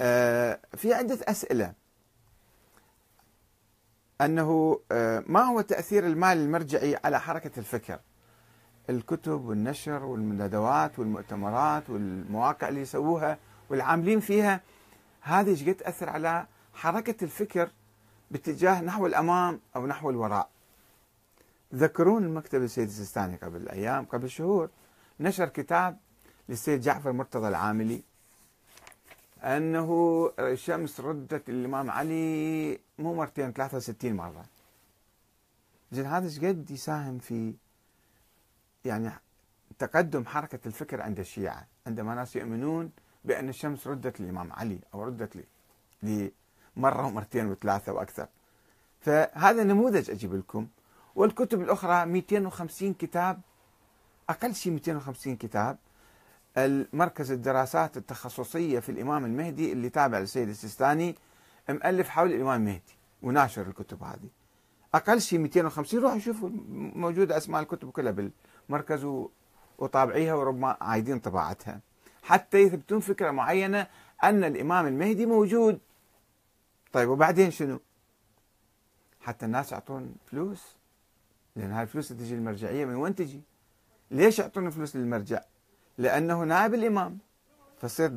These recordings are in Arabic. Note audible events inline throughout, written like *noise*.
آه، في عدة أسئلة أنه آه، ما هو تأثير المال المرجعي على حركة الفكر الكتب والنشر والندوات والمؤتمرات والمواقع اللي يسووها والعاملين فيها هذه ايش قد تاثر على حركه الفكر باتجاه نحو الامام او نحو الوراء. تذكرون المكتب السيد السيستاني قبل ايام قبل شهور نشر كتاب للسيد جعفر مرتضى العاملي أنه الشمس ردت الإمام علي مو مرتين 63 مرة زين هذا ايش قد يساهم في يعني تقدم حركة الفكر عند الشيعة عندما ناس يؤمنون بأن الشمس ردت للإمام علي أو ردت لي مرة ومرتين وثلاثة وأكثر فهذا نموذج أجيب لكم والكتب الأخرى 250 كتاب أقل شيء 250 كتاب المركز الدراسات التخصصية في الإمام المهدي اللي تابع للسيد السيستاني مؤلف حول الإمام المهدي وناشر الكتب هذه أقل شيء 250 روحوا شوفوا موجودة أسماء الكتب كلها بالمركز وطابعيها وربما عايدين طباعتها حتى يثبتون فكرة معينة أن الإمام المهدي موجود طيب وبعدين شنو حتى الناس يعطون فلوس لأن هاي الفلوس تجي المرجعية من وين تجي ليش يعطون فلوس للمرجع لأنه نائب الإمام فصير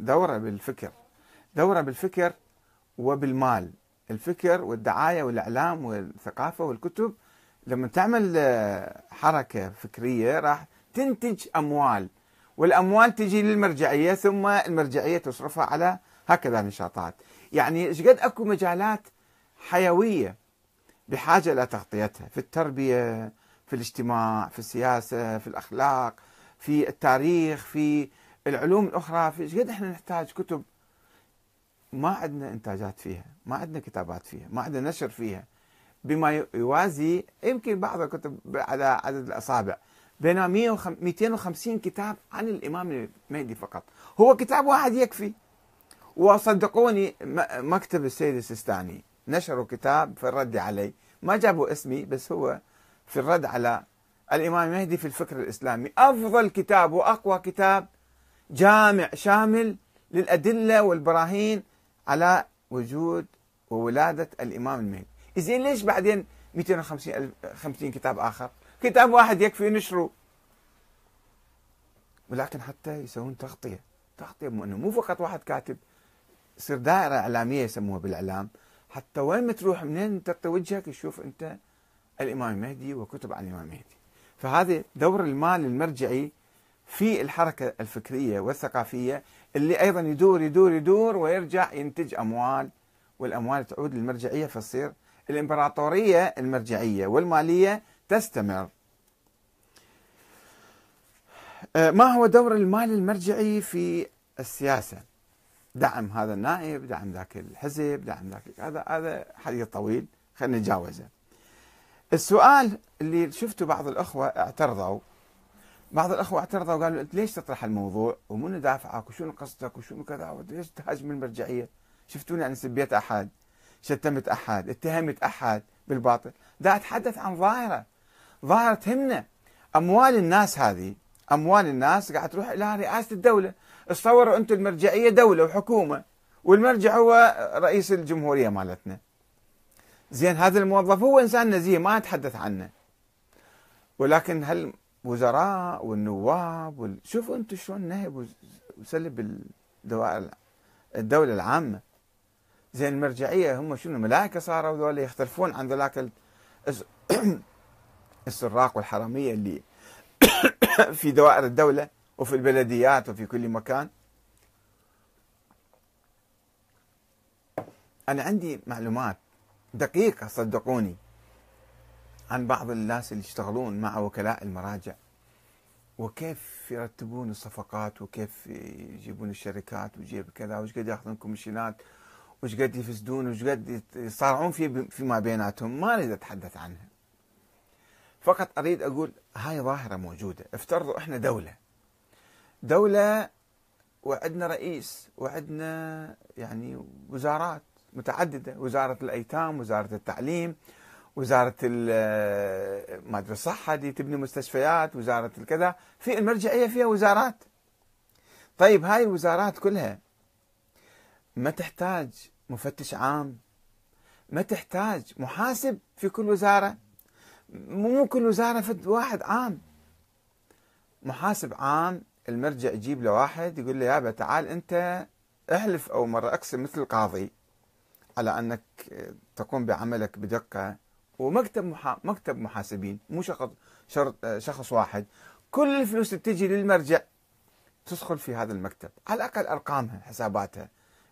دورة بالفكر دورة بالفكر وبالمال الفكر والدعاية والإعلام والثقافة والكتب لما تعمل آه، حركة فكرية راح تنتج أموال والأموال تجي للمرجعية ثم المرجعية تصرفها على هكذا نشاطات يعني ايش قد اكو مجالات حيويه بحاجه الى تغطيتها في التربيه في الاجتماع في السياسه في الاخلاق في التاريخ في العلوم الاخرى في قد احنا نحتاج كتب ما عندنا انتاجات فيها ما عندنا كتابات فيها ما عندنا نشر فيها بما يوازي يمكن بعض الكتب على عدد الاصابع بين 250 كتاب عن الامام المهدي فقط هو كتاب واحد يكفي وصدقوني مكتب السيد السيستاني نشروا كتاب في الرد علي ما جابوا اسمي بس هو في الرد على الإمام المهدي في الفكر الإسلامي أفضل كتاب وأقوى كتاب جامع شامل للأدلة والبراهين على وجود وولادة الإمام المهدي زين ليش بعدين 250 ألف 50 كتاب آخر كتاب واحد يكفي نشره ولكن حتى يسوون تغطية تغطية أنه مو فقط واحد كاتب يصير دائرة إعلامية يسموها بالإعلام حتى وين ما تروح منين تغطي وجهك يشوف أنت الإمام المهدي وكتب عن الإمام المهدي فهذا دور المال المرجعي في الحركة الفكرية والثقافية اللي أيضا يدور يدور يدور ويرجع ينتج أموال والأموال تعود للمرجعية فتصير الإمبراطورية المرجعية والمالية تستمر أه، ما هو دور المال المرجعي في السياسة دعم هذا النائب دعم ذاك الحزب دعم ذاك هذا هذا حديث طويل خلينا نتجاوزه السؤال اللي شفته بعض الأخوة اعترضوا بعض الأخوة اعترضوا وقالوا أنت ليش تطرح الموضوع ومن دافعك وشنو قصدك وشنو كذا وليش تهاجم المرجعية شفتوني أنا يعني سبيت أحد شتمت أحد اتهمت أحد بالباطل دا أتحدث عن ظاهرة ظاهرة تهمنا أموال الناس هذه أموال الناس قاعد تروح إلى رئاسة الدولة تصوروا أنتم المرجعية دولة وحكومة والمرجع هو رئيس الجمهورية مالتنا زين هذا الموظف هو انسان نزيه ما اتحدث عنه ولكن هل وزراء والنواب وال... شوفوا انتم شلون نهب وسلب الدوائر الدوله العامه زين المرجعيه هم شنو ملائكه صاروا ذولا يختلفون عن ذولاك *coughs* السراق والحراميه اللي *coughs* في دوائر الدوله وفي البلديات وفي كل مكان انا عندي معلومات دقيقة صدقوني عن بعض الناس اللي يشتغلون مع وكلاء المراجع وكيف يرتبون الصفقات وكيف يجيبون الشركات ويجيب كذا وش قد ياخذون كوميشنات وش قد يفسدون وش قد يصارعون في فيما بيناتهم ما اريد اتحدث عنها فقط اريد اقول هاي ظاهره موجوده افترضوا احنا دوله دوله وعندنا رئيس وعندنا يعني وزارات متعدده وزاره الايتام وزاره التعليم وزاره آه، ما ادري الصحه دي تبني مستشفيات وزاره الكذا في المرجعيه فيها وزارات طيب هاي الوزارات كلها ما تحتاج مفتش عام ما تحتاج محاسب في كل وزاره مو كل وزاره فد واحد عام محاسب عام المرجع يجيب له واحد يقول له يابا تعال انت احلف او مره اقسم مثل القاضي على انك تقوم بعملك بدقه ومكتب محا... مكتب محاسبين مو شخص شرط شخص واحد كل الفلوس اللي بتجي للمرجع تدخل في هذا المكتب على الاقل ارقامها حساباتها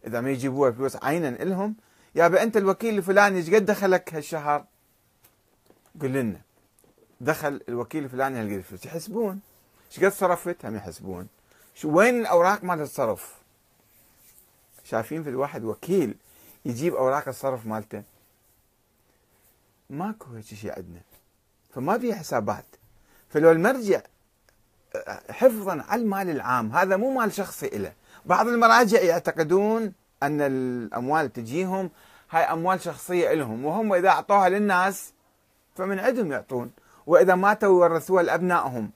اذا ما يجيبوها فلوس عينا لهم يا انت الوكيل الفلاني ايش قد دخلك هالشهر؟ قل لنا دخل الوكيل الفلاني هالقد فلوس يحسبون ايش قد صرفت هم يحسبون شو وين الاوراق مال الصرف؟ شايفين في الواحد وكيل يجيب اوراق الصرف مالته ماكو هيك شيء عندنا فما في حسابات فلو المرجع حفظا على المال العام هذا مو مال شخصي له بعض المراجع يعتقدون ان الاموال تجيهم هاي اموال شخصيه لهم وهم اذا اعطوها للناس فمن عندهم يعطون واذا ماتوا يورثوها لابنائهم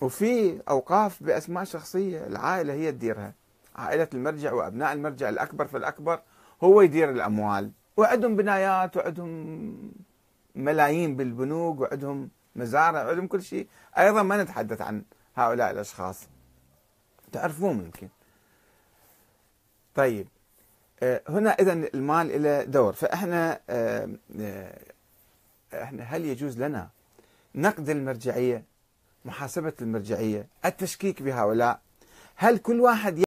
وفي اوقاف باسماء شخصيه العائله هي تديرها عائلة المرجع وأبناء المرجع الأكبر فالأكبر هو يدير الأموال وعندهم بنايات وعندهم ملايين بالبنوك وعندهم مزارع وعندهم كل شيء أيضا ما نتحدث عن هؤلاء الأشخاص تعرفون يمكن طيب آه، هنا إذا المال إلى دور فإحنا آه، آه، إحنا هل يجوز لنا نقد المرجعية محاسبة المرجعية التشكيك بهؤلاء هل كل واحد